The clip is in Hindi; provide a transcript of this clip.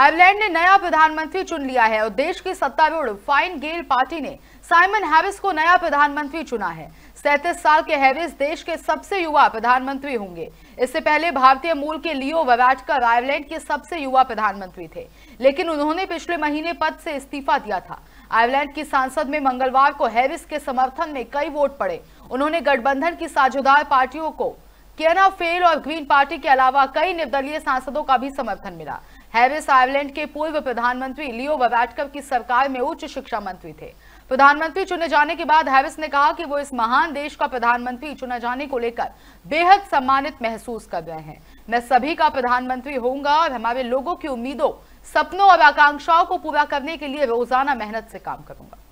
आयरलैंड ने नया प्रधानमंत्री चुन लिया है और देश की सत्तारूढ़ फाइन गेल पार्टी ने साइमन हैविस को नया प्रधानमंत्री चुना है सैतीस साल के हैविस देश के सबसे युवा प्रधानमंत्री होंगे इससे पहले भारतीय मूल के लियो वराटकर आयरलैंड के सबसे युवा प्रधानमंत्री थे लेकिन उन्होंने पिछले महीने पद से इस्तीफा दिया था आयरलैंड की सांसद में मंगलवार को हैविस के समर्थन में कई वोट पड़े उन्होंने गठबंधन की साझेदार पार्टियों को कियाना फेल और ग्रीन पार्टी के अलावा कई निर्दलीय सांसदों का भी समर्थन मिला हैरिस आयरलैंड के पूर्व प्रधानमंत्री लियो बबैटकर की सरकार में उच्च शिक्षा मंत्री थे प्रधानमंत्री चुने जाने के बाद हैरिस ने कहा कि वो इस महान देश का प्रधानमंत्री चुने जाने को लेकर बेहद सम्मानित महसूस कर रहे हैं मैं सभी का प्रधानमंत्री होऊंगा और हमारे लोगों की उम्मीदों सपनों और आकांक्षाओं को पूरा करने के लिए रोजाना मेहनत से काम करूंगा